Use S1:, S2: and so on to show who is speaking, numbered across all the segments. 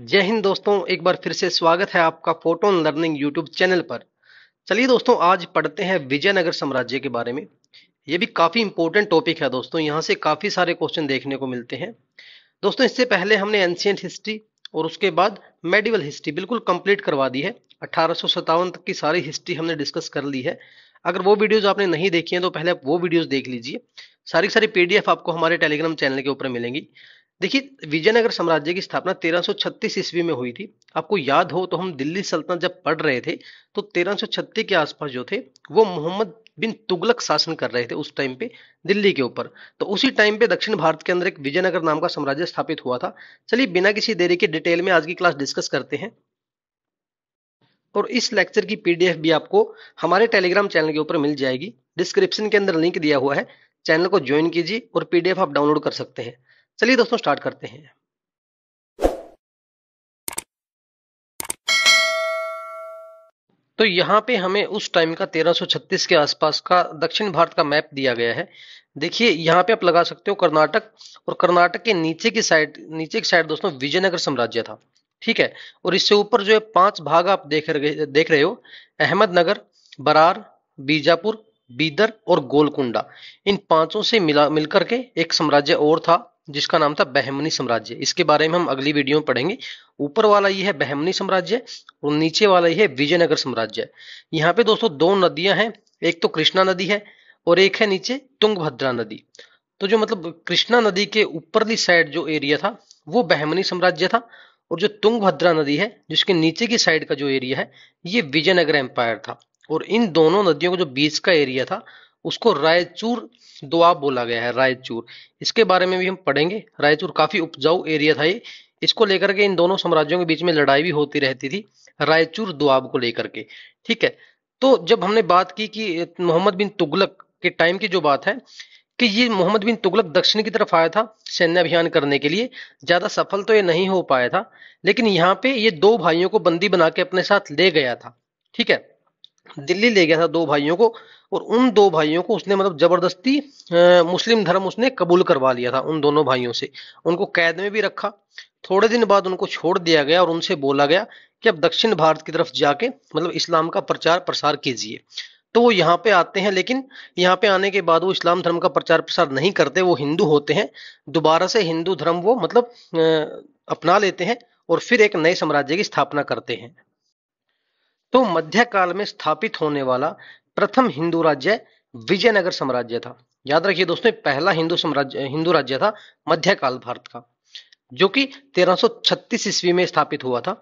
S1: जय हिंद दोस्तों एक बार फिर से स्वागत है आपका फोटोन लर्निंग यूट्यूब चैनल पर चलिए दोस्तों आज पढ़ते हैं विजयनगर साम्राज्य के बारे में ये भी काफ़ी इंपॉर्टेंट टॉपिक है दोस्तों यहाँ से काफ़ी सारे क्वेश्चन देखने को मिलते हैं दोस्तों इससे पहले हमने एंशियंट हिस्ट्री और उसके बाद मेडिवल हिस्ट्री बिल्कुल कंप्लीट करवा दी है अठारह तक की सारी हिस्ट्री हमने डिस्कस कर ली है अगर वो वीडियोज़ आपने नहीं देखी है तो पहले आप वो वीडियोज़ देख लीजिए सारी सारी पीडीएफ आपको हमारे टेलीग्राम चैनल के ऊपर मिलेंगी देखिए विजयनगर साम्राज्य की स्थापना 1336 ईस्वी में हुई थी आपको याद हो तो हम दिल्ली सल्तनत जब पढ़ रहे थे तो 1336 के आसपास जो थे वो मोहम्मद बिन तुगलक शासन कर रहे थे उस टाइम पे दिल्ली के ऊपर तो उसी टाइम पे दक्षिण भारत के अंदर एक विजयनगर नाम का साम्राज्य स्थापित हुआ था चलिए बिना किसी देरी के डिटेल में आज की क्लास डिस्कस करते हैं और इस लेक्चर की पीडीएफ भी आपको हमारे टेलीग्राम चैनल के ऊपर मिल जाएगी डिस्क्रिप्शन के अंदर लिंक दिया हुआ है चैनल को ज्वाइन कीजिए और पीडीएफ आप डाउनलोड कर सकते हैं चलिए दोस्तों स्टार्ट करते हैं तो यहाँ पे हमें उस टाइम का 1336 के आसपास का दक्षिण भारत का मैप दिया गया है देखिए यहाँ पे आप लगा सकते हो कर्नाटक और कर्नाटक के नीचे की साइड नीचे की साइड दोस्तों विजयनगर साम्राज्य था ठीक है और इससे ऊपर जो है पांच भाग आप देख रहे देख रहे हो अहमदनगर बरार बीजापुर बीदर और गोलकुंडा इन पांचों से मिला मिलकर के एक साम्राज्य और था जिसका नाम था बहमनी साम्राज्य इसके बारे में हम अगली वीडियो में पढ़ेंगे ऊपर वाला ये है बहमनी साम्राज्य और नीचे वाला ये है विजयनगर साम्राज्य यहाँ पे दोस्तों दो नदियां हैं एक तो कृष्णा नदी है और एक है नीचे तुंगभद्रा नदी तो जो मतलब कृष्णा नदी के ऊपरली साइड जो एरिया था वो बहमनी साम्राज्य था और जो तुंगभद्रा नदी है जिसके नीचे की साइड का जो एरिया है ये विजयनगर एम्पायर था और इन दोनों नदियों का जो बीच का एरिया था उसको रायचूर दुआब बोला गया है रायचूर इसके बारे में भी हम पढ़ेंगे रायचूर काफी उपजाऊ एरिया था ये इसको लेकर के इन दोनों साम्राज्यों के बीच में लड़ाई भी होती रहती थी रायचूर दुआब को लेकर के ठीक है तो जब हमने बात की कि मोहम्मद बिन तुगलक के टाइम की जो बात है कि ये मोहम्मद बिन तुगलक दक्षिण की तरफ आया था सैन्य अभियान करने के लिए ज्यादा सफल तो ये नहीं हो पाया था लेकिन यहाँ पे ये दो भाइयों को बंदी बना के अपने साथ ले गया था ठीक है दिल्ली ले गया था दो भाइयों को और उन दो भाइयों को उसने मतलब जबरदस्ती मुस्लिम धर्म उसने कबूल करवा लिया था उन दोनों भाइयों से उनको कैद में भी रखा थोड़े दिन बाद उनको छोड़ दिया गया और उनसे बोला गया कि अब दक्षिण भारत की तरफ जाके मतलब इस्लाम का प्रचार प्रसार कीजिए तो वो यहाँ पे आते हैं लेकिन यहाँ पे आने के बाद वो इस्लाम धर्म का प्रचार प्रसार नहीं करते वो हिंदू होते हैं दोबारा से हिंदू धर्म वो मतलब अपना लेते हैं और फिर एक नए साम्राज्य की स्थापना करते हैं तो मध्यकाल में स्थापित होने वाला प्रथम हिंदू राज्य विजयनगर साम्राज्य था याद रखिए दोस्तों पहला हिंदू साम्राज्य हिंदू राज्य था मध्यकाल भारत का जो कि 1336 ईस्वी में स्थापित हुआ था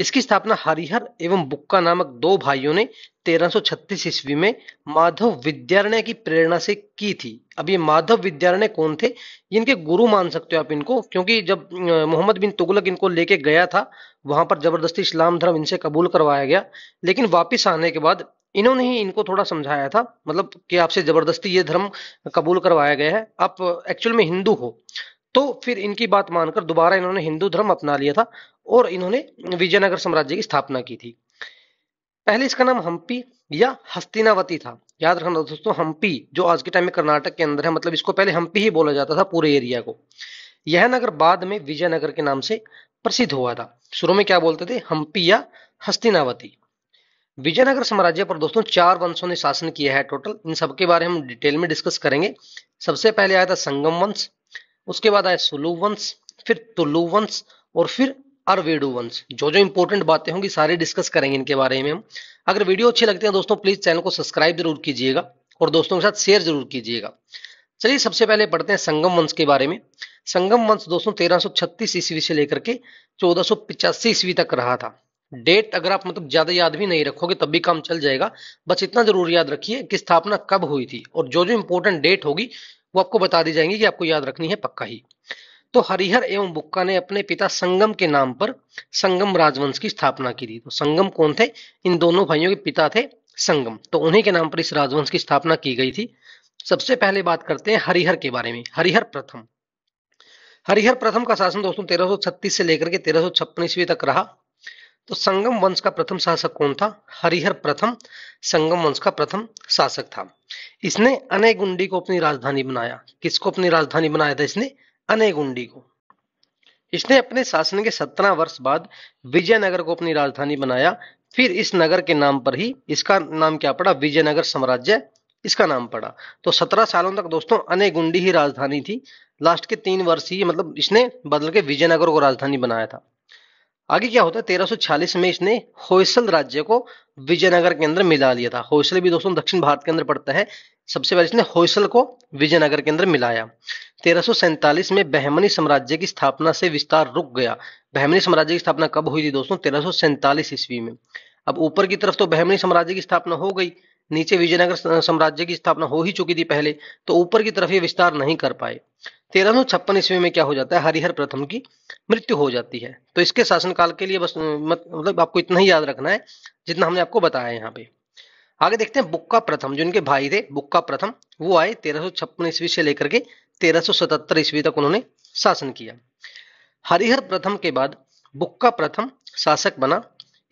S1: इसकी स्थापना हरिहर एवं बुक्का नामक दो भाइयों ने 1336 ईस्वी में माधव विद्यारण्य की प्रेरणा से की थी अब ये माधव विद्यारण्य कौन थे इनके गुरु मान सकते हो आप इनको क्योंकि जब मोहम्मद बिन तुगलक इनको लेके गया था वहां पर जबरदस्ती इस्लाम धर्म इनसे कबूल करवाया गया लेकिन वापिस आने के बाद इन्होंने ही इनको थोड़ा समझाया था मतलब कि आपसे जबरदस्ती ये धर्म कबूल करवाया गया है आप एक्चुअल में हिंदू हो तो फिर इनकी बात मानकर दोबारा इन्होंने हिंदू धर्म अपना लिया था और इन्होंने विजयनगर साम्राज्य की स्थापना की थी पहले इसका नाम हम्पी या हस्तिनावती था याद रखना दोस्तों हम्पी जो आज के टाइम में कर्नाटक के अंदर है मतलब इसको पहले हम्पी ही बोला जाता था पूरे एरिया को यह नगर बाद में विजयनगर के नाम से प्रसिद्ध हुआ था शुरू में क्या बोलते थे हम्पी या हस्तिनावती विजयनगर साम्राज्य पर दोस्तों चार वंशों ने शासन किया है टोटल इन सबके बारे में हम डिटेल में डिस्कस करेंगे सबसे पहले आया था संगम वंश उसके बाद आए सुलू वंश फिर तुलू वंश और फिर अरवेडू वंश जो जो इंपॉर्टेंट बातें होंगी सारे डिस्कस करेंगे इनके बारे में हम अगर वीडियो अच्छी लगती है दोस्तों प्लीज चैनल को सब्सक्राइब जरूर कीजिएगा और दोस्तों के साथ शेयर जरूर कीजिएगा चलिए सबसे पहले पढ़ते हैं संगम वंश के बारे में संगम वंश दोस्तों 1336 ईस्वी से लेकर के 1485 ईस्वी तक रहा था डेट अगर आप मतलब ज्यादा याद भी नहीं रखोगे तब भी काम चल जाएगा बस इतना जरूर याद रखिए कि स्थापना कब हुई थी और जो जो इंपोर्टेंट डेट होगी वो आपको बता दी जाएंगी कि आपको याद रखनी है पक्का ही तो हरिहर एवं बुक्का ने अपने पिता संगम के नाम पर संगम राजवंश की स्थापना की थी तो संगम कौन थे इन दोनों भाइयों के पिता थे संगम तो उन्हीं के नाम पर इस राजवंश की स्थापना की गई थी सबसे पहले बात करते हैं हरिहर के बारे में हरिहर प्रथम हरिहर प्रथम का शासन दोस्तों 1336 से लेकर के तेरह सौ ईस्वी तक रहा तो संगम वंश का प्रथम शासक कौन था हरिहर प्रथम संगम वंश का प्रथम शासक था इसने अनेगुंडी को अपनी राजधानी बनाया किसको अपनी राजधानी बनाया था इसने अनेगुंडी को इसने अपने शासन के सत्रह वर्ष बाद विजयनगर को अपनी राजधानी बनाया फिर इस नगर के नाम पर ही इसका नाम क्या पड़ा विजयनगर साम्राज्य इसका नाम पड़ा तो सत्रह सालों तक दोस्तों अनेगुंडी ही राजधानी थी लास्ट के तीन वर्ष ही मतलब इसने बदल के विजयनगर को राजधानी बनाया था आगे क्या होता है 1346 में इसने होयसल राज्य को विजयनगर के अंदर मिला लिया था होयसल भी दोस्तों दक्षिण भारत के अंदर पड़ता है सबसे पहले इसने होयसल को विजयनगर के अंदर मिलाया तेरह में बहमनी साम्राज्य की स्थापना से विस्तार रुक गया बहमनी साम्राज्य की स्थापना कब हुई थी दोस्तों तेरह ईस्वी में अब ऊपर की तरफ तो बहमनी साम्राज्य की स्थापना हो गई नीचे विजयनगर साम्राज्य की स्थापना हो ही चुकी थी पहले तो ऊपर की तरफ ये विस्तार नहीं कर पाए तेरह सौ छप्पन ईस्वी में क्या हो जाता है हरिहर प्रथम की मृत्यु हो जाती है तो इसके शासनकाल के लिए बस मतलब आपको इतना ही याद रखना है जितना हमने आपको बताया यहाँ पे आगे देखते हैं बुक्का प्रथम जो इनके भाई थे बुक्का प्रथम वो आए तेरह सौ छप्पन ईस्वी से लेकर के तेरह सौ सतहत्तर ईस्वी तक उन्होंने शासन किया हरिहर प्रथम के बाद बुक्का प्रथम शासक बना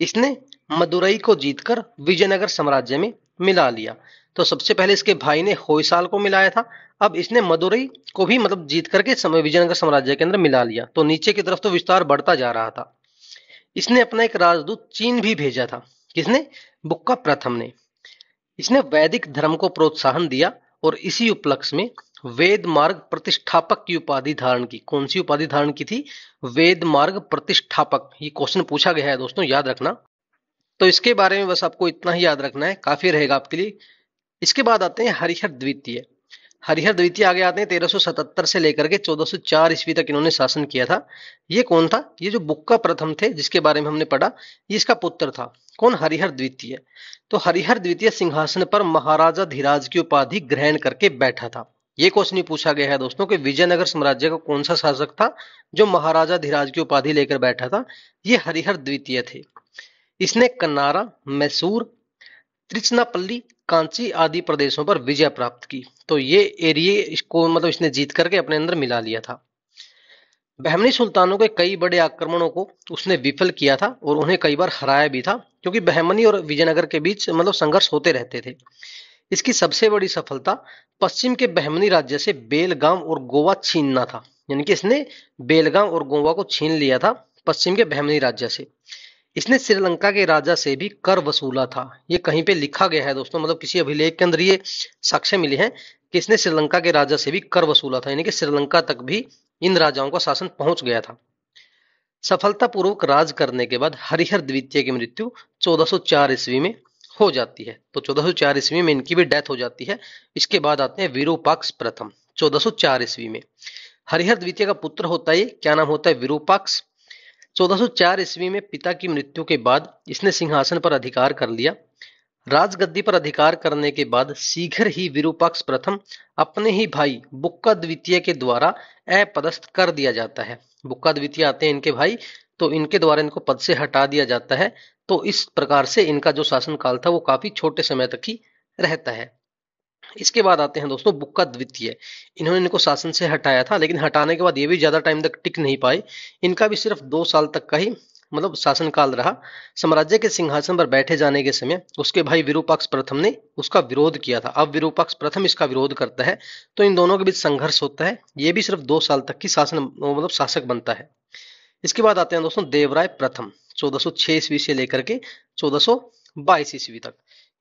S1: इसने मदुरई को जीतकर विजयनगर साम्राज्य में मिला लिया तो सबसे पहले इसके भाई ने होयसाल को मिलाया था अब इसने मदुरई को भी मतलब जीत करके विजयनगर साम्राज्य के अंदर मिला लिया तो नीचे की तरफ तो विस्तार बढ़ता जा रहा था इसने अपना एक राजदूत चीन भी भेजा था किसने बुक्का प्रथम ने इसने वैदिक धर्म को प्रोत्साहन दिया और इसी उपलक्ष्य में वेद मार्ग प्रतिष्ठापक की उपाधि धारण की कौन सी उपाधि धारण की थी वेद मार्ग प्रतिष्ठापक ये क्वेश्चन पूछा गया है दोस्तों याद रखना तो इसके बारे में बस आपको इतना ही याद रखना है काफी रहेगा आपके लिए इसके बाद आते हैं हरिहर द्वितीय हरिहर द्वितीय आगे आते हैं 1377 से लेकर के 1404 ईस्वी तक इन्होंने शासन किया था ये कौन था ये जो बुक्का प्रथम थे जिसके बारे में हमने पढ़ा ये इसका पुत्र था कौन हरिहर द्वितीय तो हरिहर द्वितीय सिंहासन पर महाराजा धीराज की उपाधि ग्रहण करके बैठा था ये क्वेश्चन पूछा गया है दोस्तों कि विजयनगर साम्राज्य का कौन सा शासक था जो महाराजा धीराज की उपाधि लेकर बैठा था ये हरिहर द्वितीय थे इसने कन्नारा मैसूर त्रिचनापल्ली कांची आदि प्रदेशों पर विजय प्राप्त की तो ये एरिए इसको मतलब इसने जीत करके अपने अंदर मिला लिया था बहमनी सुल्तानों के कई बड़े आक्रमणों को उसने विफल किया था और उन्हें कई बार हराया भी था क्योंकि बहमनी और विजयनगर के बीच मतलब संघर्ष होते रहते थे इसकी सबसे बड़ी सफलता पश्चिम के बहमनी राज्य से बेलगाम और गोवा छीनना था यानी कि इसने बेलगाम और गोवा को छीन लिया था पश्चिम के बहमनी राज्य से इसने श्रीलंका के राजा से भी कर वसूला था ये कहीं पे लिखा गया है दोस्तों मतलब किसी अभिलेख के अंदर ये साक्ष्य मिले हैं कि इसने श्रीलंका के राजा से भी कर वसूला था यानी कि श्रीलंका तक भी इन राजाओं का शासन पहुंच गया था सफलतापूर्वक राज करने के बाद हरिहर द्वितीय की मृत्यु 1404 ईस्वी में हो जाती है तो 1404 ईस्वी में इनकी भी डेथ हो जाती है इसके बाद आते हैं वीरूपाक्ष प्रथम 1404 ईस्वी में हरिहर द्वितीय का पुत्र होता है क्या नाम होता है विरूपाक्ष 1404 ईस्वी में पिता की मृत्यु के बाद इसने सिंहासन पर अधिकार कर लिया राजगद्दी पर अधिकार करने के बाद शीघ्र ही विरूपाक्ष प्रथम अपने ही भाई बुक्का द्वितीय के द्वारा अपदस्थ कर दिया जाता है बुक्का द्वितीय आते हैं इनके भाई तो इनके द्वारा इनको पद से हटा दिया जाता है तो इस प्रकार से इनका जो शासनकाल था वो काफी छोटे समय तक ही रहता है इसके बाद आते हैं दोस्तों बुक्का द्वितीय इन्होंने इनको शासन से हटाया था लेकिन हटाने के बाद ये भी ज्यादा टाइम तक टिक नहीं पाए इनका भी सिर्फ दो साल तक का ही मतलब शासनकाल रहा साम्राज्य के सिंहासन पर बैठे जाने के समय उसके भाई विरूपाक्ष प्रथम ने उसका विरोध किया था अब विरूपाक्ष प्रथम इसका विरोध करता है तो इन दोनों के बीच संघर्ष होता है ये भी सिर्फ दो साल तक की शासन मतलब शासक बनता है इसके बाद आते हैं दोस्तों देवराय प्रथम चौदह ईस्वी से लेकर के चौदह ईस्वी तक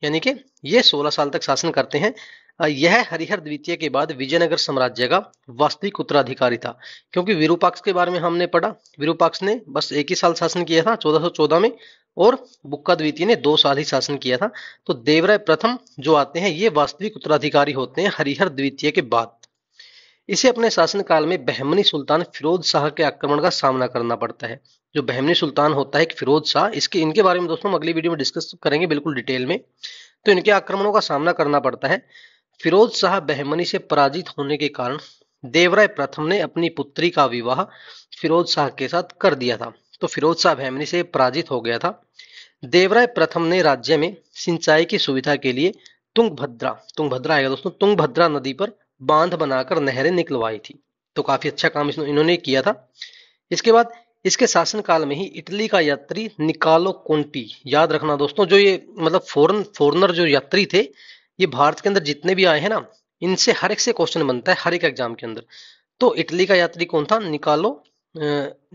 S1: यानी कि ये 16 साल तक शासन करते हैं हाँ, यह हरिहर द्वितीय के बाद विजयनगर साम्राज्य का वास्तविक उत्तराधिकारी था क्योंकि विरूपाक्ष के बारे में हमने पढ़ा विरूपाक्ष ने बस एक ही साल शासन किया था 1414 में और बुक्का द्वितीय ने दो साल ही शासन किया था तो देवराय प्रथम जो आते हैं ये वास्तविक उत्तराधिकारी होते हैं हरिहर द्वितीय के बाद इसे अपने शासनकाल में बहमनी सुल्तान फिरोज शाह के आक्रमण का सामना करना पड़ता है जो बहमनी सुल्तान होता है फिरोज शाह इसके इनके बारे में दोस्तों हम अगली वीडियो में डिस्कस करेंगे बिल्कुल डिटेल में तो इनके आक्रमणों का सामना करना पड़ता है फिरोज शाह बहमनी से पराजित होने के कारण देवराय प्रथम ने अपनी पुत्री का विवाह फिरोज शाह के साथ कर दिया था तो फिरोज शाह बहमनी से पराजित हो गया था देवराय प्रथम ने राज्य में सिंचाई की सुविधा के लिए तुंगभद्रा तुंगभद्रा आएगा दोस्तों तुंगभद्रा नदी पर बांध बनाकर नहरें निकलवाई थी तो काफी अच्छा काम इन्होंने किया था इसके बाद इसके शासनकाल में ही इटली का यात्री निकालो कोंटी याद रखना दोस्तों जो ये मतलब फॉरन फोरनर जो यात्री थे ये भारत के अंदर जितने भी आए हैं ना इनसे हर एक से क्वेश्चन बनता है हर एक एग्जाम के अंदर तो इटली का यात्री कौन था निकालो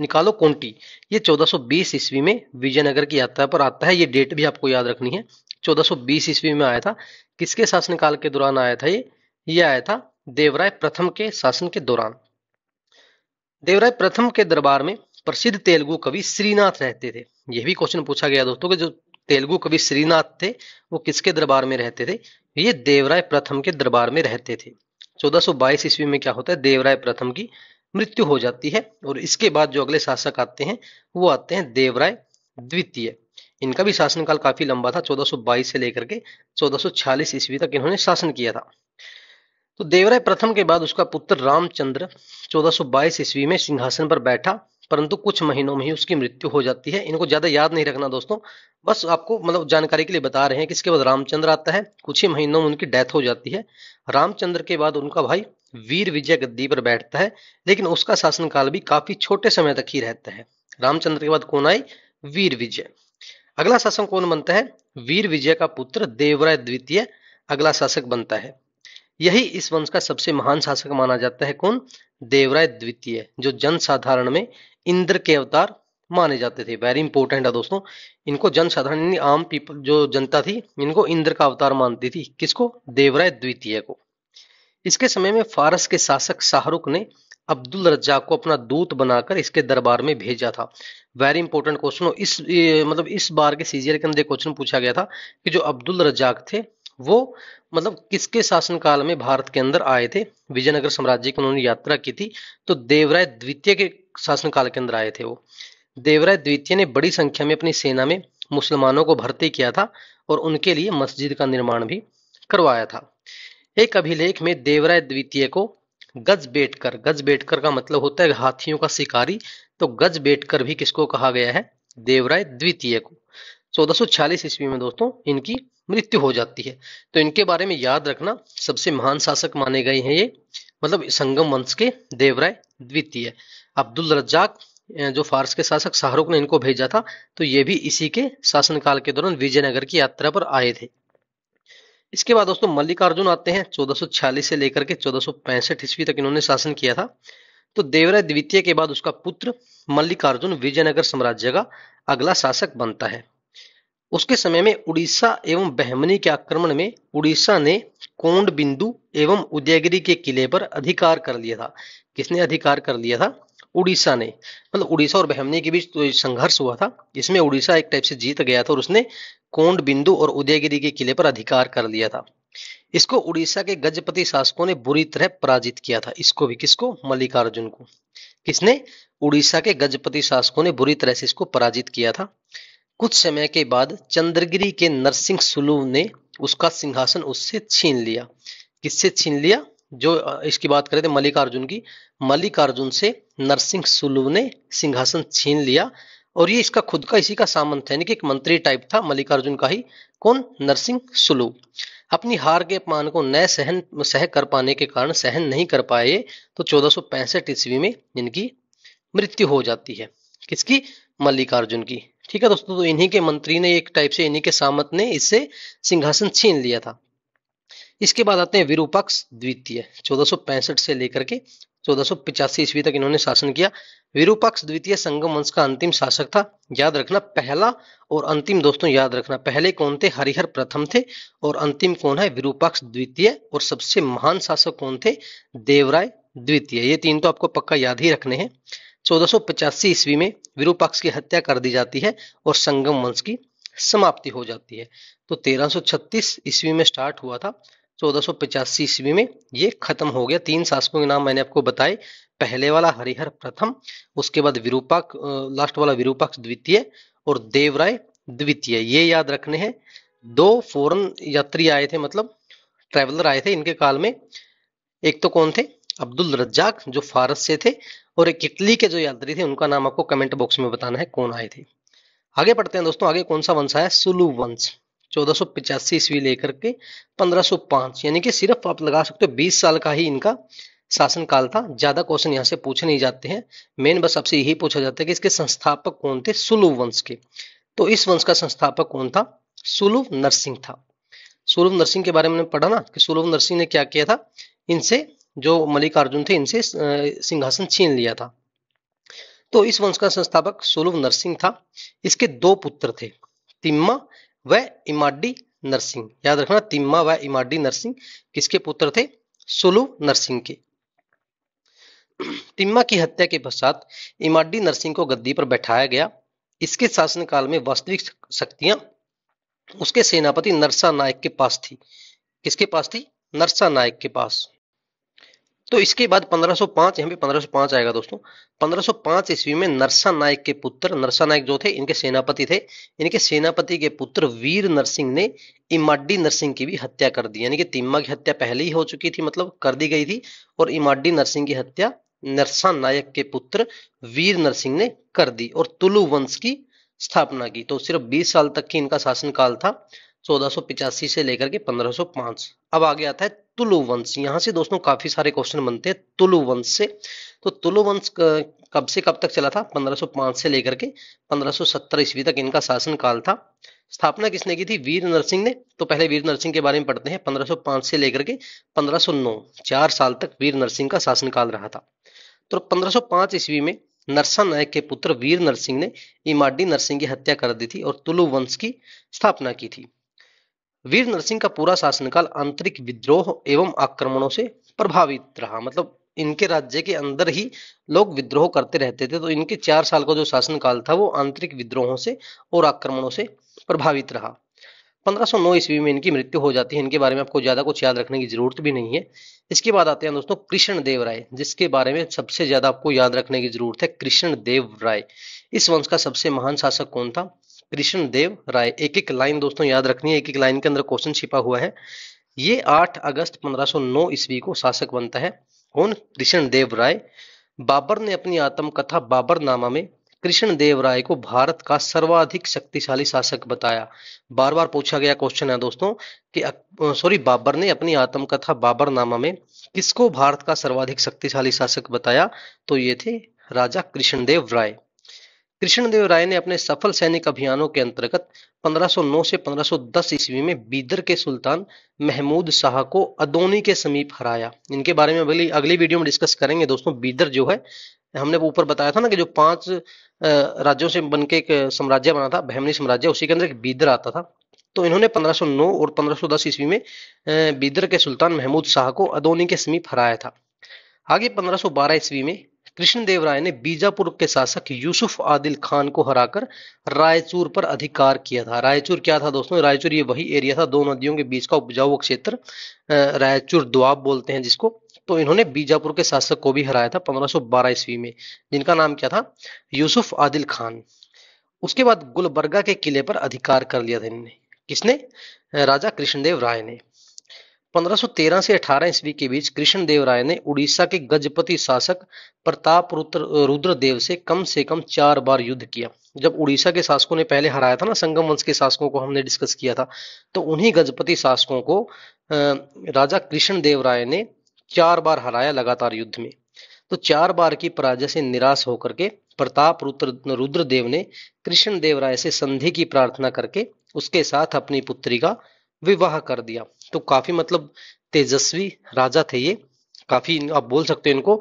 S1: निकालो कोंटी ये 1420 ईस्वी में विजयनगर की यात्रा पर आता है ये डेट भी आपको याद रखनी है 1420 ईस्वी में आया था किसके शासनकाल के दौरान आया था ये ये आया था देवराय प्रथम के शासन के दौरान देवराय प्रथम के दरबार में प्रसिद्ध तेलुगु कवि श्रीनाथ रहते थे यह भी क्वेश्चन पूछा गया दोस्तों के जो तेलुगु कवि श्रीनाथ थे वो किसके दरबार में रहते थे ये देवराय प्रथम के दरबार में रहते थे 1422 ईस्वी में क्या होता है देवराय प्रथम की मृत्यु हो जाती है और इसके बाद जो अगले शासक आते हैं वो आते हैं देवराय द्वितीय इनका भी शासनकाल काफी लंबा था 1422 से लेकर के 1446 ईस्वी तक इन्होंने शासन किया था तो देवराय प्रथम के बाद उसका पुत्र रामचंद्र 1422 ईस्वी में सिंहासन पर बैठा परंतु कुछ महीनों में ही उसकी मृत्यु हो जाती है इनको ज्यादा याद नहीं रखना दोस्तों बस आपको मतलब जानकारी के लिए बता रहे हैं कि इसके बाद रामचंद्र आता है कुछ ही महीनों में उनकी डेथ हो जाती है रामचंद्र के बाद उनका भाई वीर विजय गद्दी पर बैठता है लेकिन उसका शासनकाल भी काफी छोटे समय तक ही रहता है रामचंद्र के बाद कौन आई वीर विजय अगला शासक कौन बनता है वीर विजय का पुत्र देवराय द्वितीय अगला शासक बनता है यही इस वंश का सबसे महान शासक माना जाता है कौन देवराय द्वितीय जो जनसाधारण में इंद्र के अवतार माने जाते थे वेरी इंपॉर्टेंट है दोस्तों इनको जनसाधारण आम पीपल जो जनता थी इनको इंद्र का अवतार मानती थी किसको देवराय द्वितीय को इसके समय में फारस के शासक शाहरुख ने अब्दुल रज्जा को अपना दूत बनाकर इसके दरबार में भेजा था वेरी इंपॉर्टेंट क्वेश्चन इस मतलब इस बार के सीजीएल के अंदर क्वेश्चन पूछा गया था कि जो अब्दुल रज्जाक थे वो मतलब किसके शासनकाल में भारत के अंदर आए थे विजयनगर साम्राज्य की उन्होंने यात्रा की थी तो देवराय द्वितीय के शासनकाल के अंदर आए थे वो देवराय द्वितीय ने बड़ी संख्या में अपनी सेना में मुसलमानों को भर्ती किया था और उनके लिए मस्जिद का निर्माण भी करवाया था एक अभिलेख में देवराय द्वितीय को गज बेटकर गज बेटकर का मतलब होता है हाथियों का शिकारी तो गज बेटकर भी किसको कहा गया है देवराय द्वितीय को चौदह सौ छियालीस ईस्वी में दोस्तों इनकी मृत्यु हो जाती है तो इनके बारे में याद रखना सबसे महान शासक माने गए हैं ये मतलब संगम वंश के देवराय द्वितीय अब्दुल रज्जाक जो फारस के शासक शाहरुख ने इनको भेजा था तो ये भी इसी के शासनकाल के दौरान विजयनगर की यात्रा पर आए थे इसके बाद दोस्तों मल्लिकार्जुन आते हैं 1446 से लेकर के 1465 ईस्वी तक इन्होंने शासन किया था तो देवराय द्वितीय के बाद उसका पुत्र मल्लिकार्जुन विजयनगर साम्राज्य का अगला शासक बनता है उसके समय में उड़ीसा एवं बहमनी के आक्रमण में उड़ीसा ने कोंड बिंदु एवं उदयगिरी के किले पर अधिकार कर लिया था किसने अधिकार कर लिया था उड़ीसा ने मतलब उड़ीसा और बहमनी के बीच तो संघर्ष हुआ था इसमें उड़ीसा एक टाइप से जीत गया था और उसने कोंड बिंदु और उदयगिरी के किले पर अधिकार कर लिया था इसको उड़ीसा के गजपति शासकों ने बुरी तरह पराजित किया था इसको भी किसको मल्लिकार्जुन को किसने उड़ीसा के गजपति शासकों ने बुरी तरह से इसको पराजित किया था कुछ समय के बाद चंद्रगिरी के नरसिंह सुलू ने उसका सिंहासन उससे छीन लिया किससे छीन लिया जो इसकी बात करें थे तो मल्लिकार्जुन की मल्लिकार्जुन से नरसिंह सुलू ने सिंहासन छीन लिया और ये इसका खुद का इसी का सामंत था यानी कि एक मंत्री टाइप था मल्लिकार्जुन का ही कौन नरसिंह सुलू अपनी हार के अपमान को न सहन सह कर पाने के कारण सहन नहीं कर पाए तो चौदह ईस्वी में इनकी मृत्यु हो जाती है किसकी मल्लिकार्जुन की ठीक है दोस्तों तो इन्हीं के मंत्री ने एक टाइप से इन्हीं के सामंत ने इससे सिंहासन छीन लिया था इसके बाद आते हैं विरूपक्ष द्वितीय चौदह से लेकर के चौदह ईस्वी तक इन्होंने शासन किया विरूपाक्ष द्वितीय संगम वंश का अंतिम शासक था याद रखना पहला और अंतिम दोस्तों याद रखना पहले कौन थे हरिहर प्रथम थे और अंतिम कौन है विरूपाक्ष द्वितीय और सबसे महान शासक कौन थे देवराय द्वितीय ये तीन तो आपको पक्का याद ही रखने हैं चौदह ईस्वी में विरूपाक्ष की हत्या कर दी जाती है और संगम वंश की समाप्ति हो जाती है तो तेरह ईस्वी में स्टार्ट हुआ था 1485 ईस्वी में ये खत्म हो गया तीन शासकों के नाम मैंने आपको बताए पहले वाला हरिहर प्रथम उसके बाद विरूपाक लास्ट वाला विरूपाक्ष द्वितीय और देवराय द्वितीय ये याद रखने हैं दो फॉरन यात्री आए थे मतलब ट्रेवलर आए थे इनके काल में एक तो कौन थे अब्दुल रज्जाक जो फारस से थे और एक इटली के जो यात्री थे उनका नाम आपको कमेंट बॉक्स में बताना है कौन आए थे आगे पढ़ते हैं दोस्तों आगे कौन सा वंश आया सुलू वंश चौदह ईस्वी लेकर के 1505 यानी कि सिर्फ आप लगा सकते हो 20 साल का ही इनका शासनकाल था ज्यादा क्वेश्चन यहाँ से पूछे नहीं जाते हैं मेन बस आपसे यही पूछा जाता है कि इसके संस्थापक कौन थे सुलु वंश के तो इस वंश का संस्थापक कौन था सुलु नरसिंह था सुलभ नरसिंह के बारे में पढ़ा ना कि सुलभ नरसिंह ने क्या किया था इनसे जो मल्लिकार्जुन थे इनसे सिंहासन छीन लिया था तो इस वंश का संस्थापक सुलभ नरसिंह था इसके दो पुत्र थे तिम्मा व इमाडी नरसिंह याद रखना तिम्मा व इमाडी नरसिंह किसके पुत्र थे सुलु नरसिंह के तिम्मा की हत्या के पश्चात इमाडी नरसिंह को गद्दी पर बैठाया गया इसके शासनकाल में वास्तविक शक्तियां उसके सेनापति नरसा नायक के पास थी किसके पास थी नरसा नायक के पास तो इसके बाद 1505 यहां पे 1505 आएगा दोस्तों 1505 ईस्वी में नरसा नायक के पुत्र नरसा नायक जो थे इनके सेनापति थे इनके सेनापति के पुत्र वीर नरसिंह ने इमाडी नरसिंह की भी हत्या कर दी यानी कि तिम्मा की हत्या पहले ही हो चुकी थी मतलब कर दी गई थी और इमाडी नरसिंह की हत्या नरसा नायक के पुत्र वीर नरसिंह ने कर दी और तुलु वंश की स्थापना की तो सिर्फ बीस साल तक की इनका शासनकाल था चौदह से लेकर के पंद्रह अब आगे आता है तुलु वंश यहाँ से दोस्तों काफी सारे क्वेश्चन बनते हैं तुलु वंश से तो तुलु वंश कब से कब तक चला था 1505 से लेकर के 1570 ईस्वी तक इनका शासन काल था स्थापना किसने की थी वीर नरसिंह ने तो पहले वीर नरसिंह के बारे में पढ़ते हैं 1505 से लेकर के 1509 चार साल तक वीर नरसिंह का शासनकाल रहा था तो 1505 ईस्वी में नरसा नायक के पुत्र वीर नरसिंह ने इमाडी नरसिंह की हत्या कर दी थी और तुलु वंश की स्थापना की थी वीर नरसिंह का पूरा शासनकाल आंतरिक विद्रोह एवं आक्रमणों से प्रभावित रहा मतलब इनके राज्य के अंदर ही लोग विद्रोह करते रहते थे तो इनके चार साल का जो शासनकाल था वो आंतरिक विद्रोहों से और आक्रमणों से प्रभावित रहा 1509 ईस्वी में इनकी मृत्यु हो जाती है इनके बारे में आपको ज्यादा कुछ याद रखने की जरूरत भी नहीं है इसके बाद आते हैं दोस्तों कृष्ण देव राय जिसके बारे में सबसे ज्यादा आपको याद रखने की जरूरत है कृष्ण देव राय इस वंश का सबसे महान शासक कौन था कृष्ण देव राय एक एक लाइन दोस्तों याद रखनी है एक एक लाइन के अंदर क्वेश्चन छिपा हुआ है ये 8 अगस्त 1509 ईस्वी को शासक बनता है कौन कृष्ण देव राय बाबर ने अपनी आत्मकथा बाबरनामा में कृष्ण देव राय को भारत का सर्वाधिक शक्तिशाली शासक बताया बार बार पूछा गया क्वेश्चन है दोस्तों कि सॉरी बाबर ने अपनी आत्मकथा बाबरनामा में किसको भारत का सर्वाधिक शक्तिशाली शासक बताया तो ये थे राजा कृष्णदेव राय कृष्णदेव राय ने अपने सफल सैनिक अभियानों के अंतर्गत 1509 से 1510 ईस्वी में बीदर के सुल्तान महमूद शाह को अदोनी के समीप हराया इनके बारे में अगली अगली वीडियो में डिस्कस करेंगे दोस्तों बीदर जो है हमने ऊपर बताया था ना कि जो पांच राज्यों से बन एक साम्राज्य बना था बहमनी साम्राज्य उसी के अंदर एक बीदर आता था तो इन्होंने 1509 और 1510 ईस्वी में बीदर के सुल्तान महमूद शाह को अदोनी के समीप हराया था आगे 1512 ईस्वी में कृष्णदेव राय ने बीजापुर के शासक यूसुफ आदिल खान को हराकर रायचूर पर अधिकार किया था रायचूर क्या था दोस्तों रायचूर ये वही एरिया था दो नदियों के बीच का उपजाऊ क्षेत्र रायचूर द्वाब बोलते हैं जिसको तो इन्होंने बीजापुर के शासक को भी हराया था 1512 ईस्वी में जिनका नाम क्या था यूसुफ आदिल खान उसके बाद गुलबर्गा के किले पर अधिकार कर लिया था इन्होंने किसने राजा कृष्णदेव राय ने 1513 से 18 ईस्वी के बीच कृष्णदेव राय ने उड़ीसा के गजपति शासक प्रताप रुद्र रुद्रदेव से कम से कम चार बार युद्ध किया जब उड़ीसा के शासकों ने पहले हराया था ना संगम वंश के शासकों को हमने डिस्कस किया था तो उन्हीं गजपति शासकों को राजा कृष्णदेव राय ने चार बार हराया लगातार युद्ध में तो चार बार की पराजय से निराश होकर के प्रताप रुद्र रुद्रदेव ने कृष्णदेव राय से संधि की प्रार्थना करके उसके साथ अपनी पुत्री का विवाह कर दिया तो काफी मतलब तेजस्वी राजा थे ये काफी आप बोल सकते हो इनको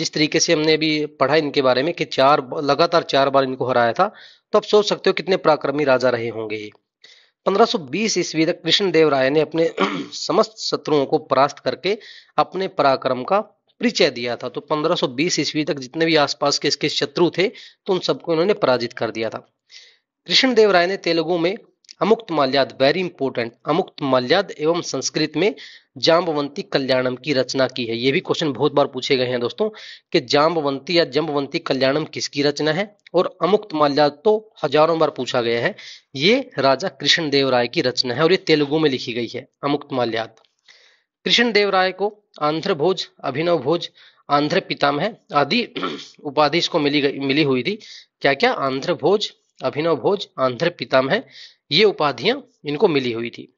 S1: जिस तरीके से हमने अभी पढ़ा इनके बारे में कि चार लगातार चार बार इनको हराया था तो आप सोच सकते हो कितने पराक्रमी राजा रहे होंगे ये 1520 सौ ईस्वी तक कृष्णदेव राय ने अपने समस्त शत्रुओं को परास्त करके अपने पराक्रम का परिचय दिया था तो 1520 सौ ईस्वी तक जितने भी आसपास के इसके शत्रु थे तो उन सबको इन्होंने पराजित कर दिया था कृष्णदेव राय ने तेलुगु में अमुक्त माल्याद वेरी इंपोर्टेंट अमुक्त माल्याद एवं संस्कृत में जाम्बवंती कल्याणम की रचना की है ये भी क्वेश्चन बहुत बार पूछे गए हैं दोस्तों कि जाम्बवंती या जम्बवंती कल्याणम किसकी रचना है और अमुक्त माल्याद तो हजारों बार पूछा गया है ये राजा कृष्णदेव राय की रचना है और ये तेलुगु में लिखी गई है अमुक्त माल्याद कृष्णदेव राय को आंध्र भोज अभिनव भोज आंध्र पितामह आदि उपाधि इसको मिली गई मिली हुई थी क्या क्या आंध्र भोज अभिनव भोज आंध्र पिताम है ये उपाधियां इनको मिली हुई थी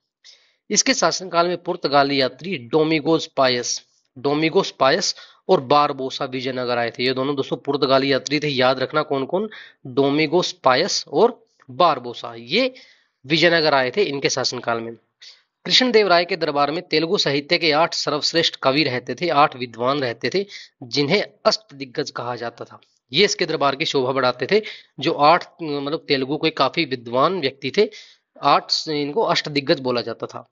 S1: इसके शासनकाल में पुर्तगाली यात्री डोमिगोज पायस डोमिगोस पायस और बारबोसा विजयनगर आए थे ये दोनों दोस्तों पुर्तगाली यात्री थे याद रखना कौन कौन डोमिगोस पायस और बारबोसा ये विजयनगर आए थे इनके शासनकाल में कृष्णदेव राय के दरबार में तेलुगु साहित्य के आठ सर्वश्रेष्ठ कवि रहते थे आठ विद्वान रहते थे जिन्हें अष्ट दिग्गज कहा जाता था ये इसके दरबार की शोभा बढ़ाते थे जो आठ मतलब तेलुगु के काफी विद्वान व्यक्ति थे आठ इनको अष्ट दिग्गज बोला जाता था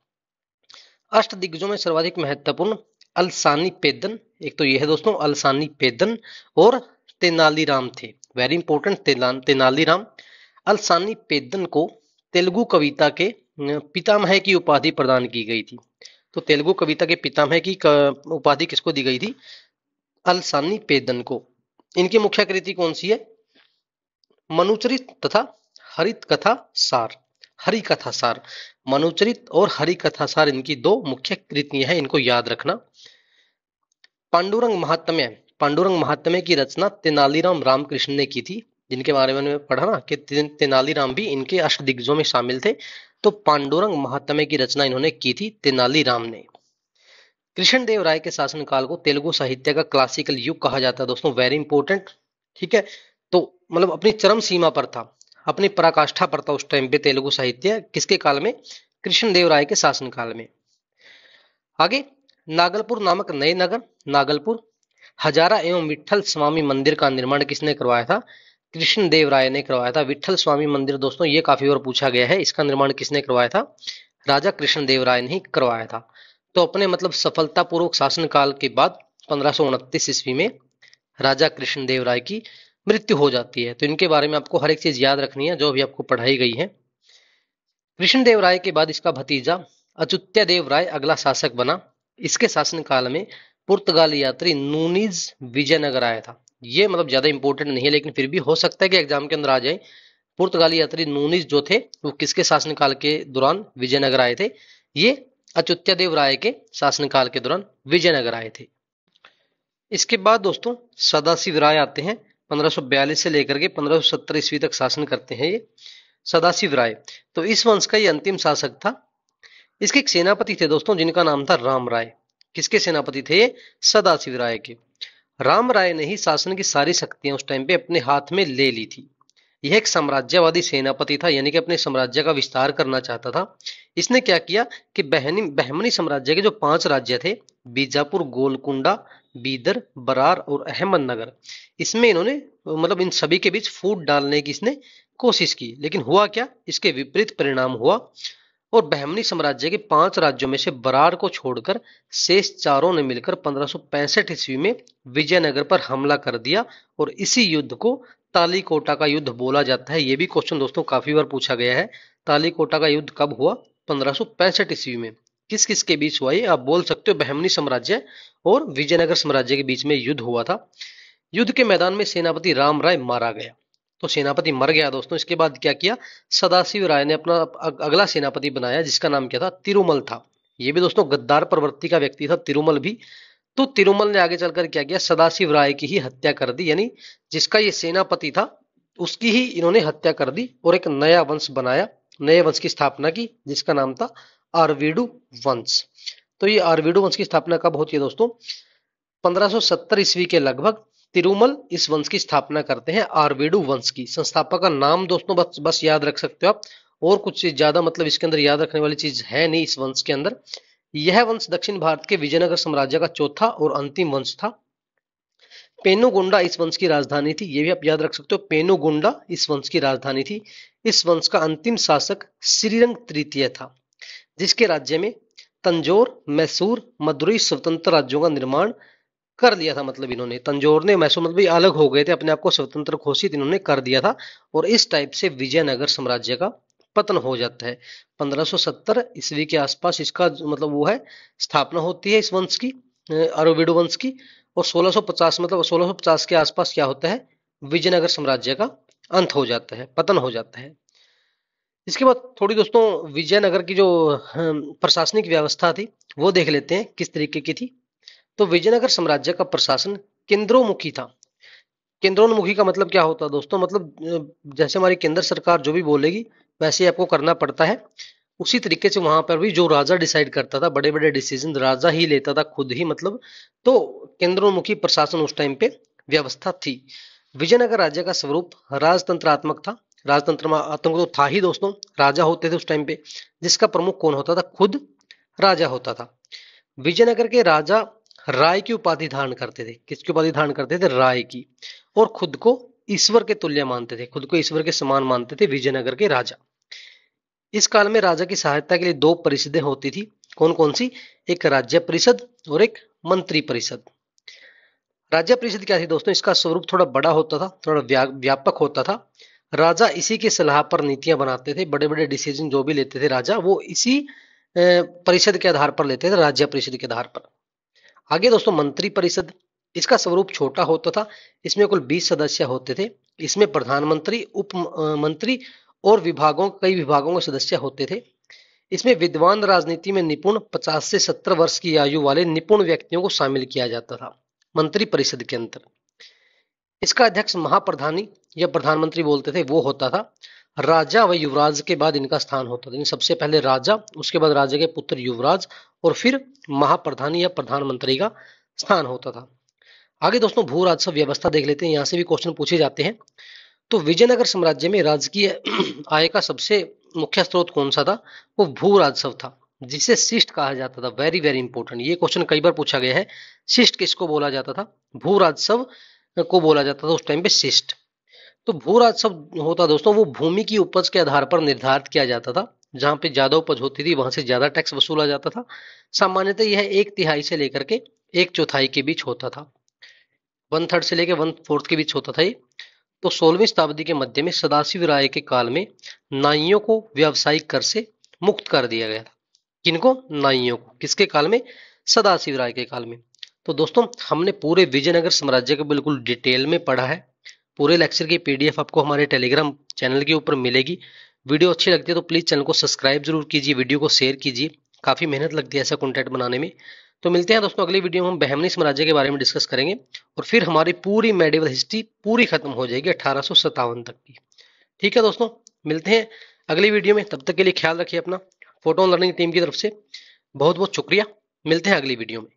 S1: अष्ट दिग्गजों में सर्वाधिक महत्वपूर्ण अलसानी पेदन एक तो यह है दोस्तों अलसानी पेदन और तेनालीराम थे वेरी इंपॉर्टेंट तेनालीराम अलसानी पेदन को तेलुगु कविता के पितामह की उपाधि प्रदान की गई थी तो तेलुगु कविता के पितामह की उपाधि किसको दी गई थी अलसानी पेदन को इनकी मुख्य कृति कौन सी है मनुचरित तथा हरित कथा सार हरि कथा सार मनुचरित और हरि कथा सार इनकी दो मुख्य कृतियां हैं इनको याद रखना पांडुरंग महात्म्य पांडुरंग महात्म्य की रचना तेनालीराम रामकृष्ण ने की थी जिनके बारे में पढ़ा ना कि तेनालीराम भी इनके अष्ट दिग्गजों में शामिल थे तो पांडुरंग महात्म्य की रचना इन्होंने की थी तेनालीराम ने कृष्णदेव राय के शासनकाल को तेलुगु साहित्य का क्लासिकल युग कहा जाता है दोस्तों वेरी इंपॉर्टेंट ठीक है तो मतलब अपनी चरम सीमा पर था अपनी पराकाष्ठा पर था उस टाइम पे तेलुगु साहित्य किसके काल में कृष्णदेव राय के शासनकाल में आगे नागलपुर नामक नए नगर नागलपुर हजारा एवं विठल स्वामी मंदिर का निर्माण किसने करवाया था कृष्णदेव राय ने करवाया था विठल स्वामी मंदिर दोस्तों ये काफी बार पूछा गया है इसका निर्माण किसने करवाया था राजा कृष्णदेव राय ने ही करवाया था तो अपने मतलब सफलतापूर्वक शासनकाल के बाद पंद्रह ईस्वी में राजा कृष्णदेव राय की मृत्यु हो जाती है तो इनके बारे में आपको हर एक चीज याद रखनी है जो भी आपको पढ़ाई गई है कृष्णदेव राय के बाद इसका भतीजा अचुत्य देव राय अगला शासक बना इसके शासनकाल में पुर्तगाली यात्री नूनिज विजयनगर आया था ये मतलब ज्यादा इंपॉर्टेंट नहीं है लेकिन फिर भी हो सकता है कि एग्जाम के अंदर आ जाए पुर्तगाली यात्री नूनिज जो थे वो किसके शासनकाल के दौरान विजयनगर आए थे ये अचुत्यादेव राय के शासनकाल के दौरान विजयनगर आए थे इसके बाद दोस्तों सदाशिव राय आते हैं 1542 से लेकर के 1570 ईस्वी तक शासन करते हैं ये सदाशिव राय तो इस वंश का ये अंतिम शासक था इसके एक सेनापति थे दोस्तों जिनका नाम था राम राय किसके सेनापति थे ये सदाशिव राय के राम राय ने ही शासन की सारी शक्तियां उस टाइम पे अपने हाथ में ले ली थी यह एक साम्राज्यवादी सेनापति था यानी कि अपने साम्राज्य का विस्तार करना चाहता था इसने क्या किया कि बहनी बहमनी साम्राज्य के जो पांच राज्य थे बीजापुर गोलकुंडा बीदर बरार और अहमदनगर इसमें इन्होंने मतलब इन सभी के बीच फूट डालने की इसने कोशिश की लेकिन हुआ क्या इसके विपरीत परिणाम हुआ और बहमनी साम्राज्य के पांच राज्यों में से बरार को छोड़कर शेष चारों ने मिलकर पंद्रह ईस्वी में विजयनगर पर हमला कर दिया और इसी युद्ध को तालीकोटा का युद्ध बोला जाता है ये भी क्वेश्चन दोस्तों काफी बार पूछा गया है तालीकोटा का युद्ध कब हुआ पंद्रह ईस्वी में किस किस के बीच हुआ ये आप बोल सकते हो बहमनी साम्राज्य और विजयनगर साम्राज्य के बीच में युद्ध हुआ था युद्ध के मैदान में सेनापति राम राय मारा गया तो सेनापति मर गया दोस्तों इसके बाद क्या किया सदाशिव राय ने अपना अगला सेनापति बनाया जिसका नाम क्या था तिरुमल था ये भी दोस्तों गद्दार प्रवृत्ति का व्यक्ति था तिरुमल भी तो तिरुमल ने आगे चलकर क्या किया सदाशिव राय की ही हत्या कर दी यानी जिसका ये सेनापति था उसकी ही इन्होंने हत्या कर दी और एक नया वंश बनाया नए वंश की स्थापना की जिसका नाम था आरवीडू वंश तो ये आरवीडू वंश की स्थापना कब होती है दोस्तों 1570 ईस्वी के लगभग तिरुमल इस वंश की स्थापना करते हैं आरवेडू वंश की संस्थापक का नाम दोस्तों बस बस याद रख सकते हो आप और कुछ ज्यादा मतलब इसके अंदर याद रखने वाली चीज है नहीं इस वंश के अंदर यह वंश दक्षिण भारत के विजयनगर साम्राज्य का चौथा और अंतिम वंश था पेनुगुंडा इस वंश की राजधानी थी ये भी आप याद रख सकते हो पेनुगुंडा इस वंश की राजधानी थी इस वंश का अंतिम शासक श्रीरंग तृतीय था जिसके राज्य में तंजोर मैसूर मदुरई स्वतंत्र राज्यों का निर्माण कर दिया था मतलब इन्होंने तंजोर ने मैसूर मतलब अलग हो गए थे अपने आप को स्वतंत्र घोषित इन्होंने कर दिया था और इस टाइप से विजयनगर साम्राज्य का पतन हो जाता है 1570 ईस्वी के आसपास इसका मतलब वो है स्थापना होती है इस वंश की अरोविडो वंश की और 1650 मतलब 1650 के आसपास क्या होता है विजयनगर साम्राज्य का अंत हो जाता है पतन हो जाता है इसके बाद थोड़ी दोस्तों विजयनगर की जो प्रशासनिक व्यवस्था थी वो देख लेते हैं किस तरीके की थी तो विजयनगर साम्राज्य का प्रशासन केंद्रोमुखी था केंद्रोन्मुखी का मतलब क्या होता है दोस्तों मतलब जैसे हमारी केंद्र सरकार जो भी बोलेगी वैसे आपको करना पड़ता है उसी तरीके से वहां पर भी जो राजा डिसाइड करता था बड़े बड़े डिसीजन राजा ही लेता था खुद ही मतलब तो केंद्रोन्मुखी प्रशासन उस टाइम पे व्यवस्था थी विजयनगर राज्य का स्वरूप राजतंत्रात्मक था राजतंत्र आतंक तो था ही दोस्तों राजा होते थे उस टाइम पे जिसका प्रमुख कौन होता था खुद राजा होता था विजयनगर के राजा राय की उपाधि धारण करते थे किसकी उपाधि धारण करते थे राय की और खुद को ईश्वर के तुल्य मानते थे खुद को ईश्वर के समान मानते थे विजयनगर के राजा इस काल में राजा की सहायता के लिए दो परिषदें होती थी कौन कौन सी एक राज्य परिषद और एक मंत्री परिषद राज्य परिषद क्या थी दोस्तों इसका स्वरूप थोड़ा बड़ा होता था थोड़ा व्यापक होता था राजा इसी के सलाह पर नीतियां बनाते थे बड़े बड़े डिसीजन जो भी लेते थे राजा वो इसी परिषद के आधार पर लेते थे राज्य परिषद के आधार पर आगे दोस्तों मंत्री परिषद इसका स्वरूप छोटा होता था इसमें कुल 20 सदस्य होते थे इसमें प्रधानमंत्री उप मंत्री और विभागों कई विभागों के सदस्य होते थे इसमें विद्वान राजनीति में निपुण 50 से 70 वर्ष की आयु वाले निपुण व्यक्तियों को शामिल किया जाता था मंत्री परिषद के अंतर इसका अध्यक्ष महाप्रधानी या प्रधानमंत्री बोलते थे वो होता था राजा व युवराज के बाद इनका स्थान होता था सबसे पहले राजा उसके बाद राजा के पुत्र युवराज और फिर महाप्रधानी या प्रधानमंत्री का स्थान होता था आगे दोस्तों भू राजस्व व्यवस्था देख लेते हैं यहाँ से भी क्वेश्चन पूछे जाते हैं तो विजयनगर साम्राज्य में राजकीय आय का सबसे मुख्य स्रोत कौन सा था वो भू राजस्व था जिसे शिष्ट कहा जाता था वेरी वेरी इंपॉर्टेंट ये क्वेश्चन कई बार पूछा गया है शिष्ट किसको बोला जाता था भू राजस्व को बोला जाता था उस टाइम पे शिष्ट तो भू राजस्व होता दोस्तों वो भूमि की उपज के आधार पर निर्धारित किया जाता था जहां पे ज्यादा उपज होती थी वहां से ज्यादा टैक्स वसूला जाता था सामान्यतः यह एक तिहाई से लेकर के एक चौथाई के बीच होता था वन थर्ड से लेकर वन फोर्थ के बीच होता था ये तो सोलहवीं शताब्दी के मध्य में सदाशिव राय के काल में नाइयों को व्यावसायिक कर से मुक्त कर दिया गया था किनको नाइयों को किसके काल में सदाशिव राय के काल में तो दोस्तों हमने पूरे विजयनगर साम्राज्य को बिल्कुल डिटेल में पढ़ा है पूरे लेक्चर की पीडीएफ आपको हमारे टेलीग्राम चैनल के ऊपर मिलेगी वीडियो अच्छी लगती है तो प्लीज़ चैनल को सब्सक्राइब जरूर कीजिए वीडियो को शेयर कीजिए काफ़ी मेहनत लगती है ऐसा कंटेंट बनाने में तो मिलते हैं दोस्तों अगली वीडियो में हम बहमनी साम्राज्य के बारे में डिस्कस करेंगे और फिर हमारी पूरी मेडिवल हिस्ट्री पूरी खत्म हो जाएगी अठारह तक की ठीक है दोस्तों मिलते हैं अगली वीडियो में तब तक के लिए ख्याल रखिए अपना फोटो लर्निंग टीम की तरफ से बहुत बहुत शुक्रिया मिलते हैं अगली वीडियो में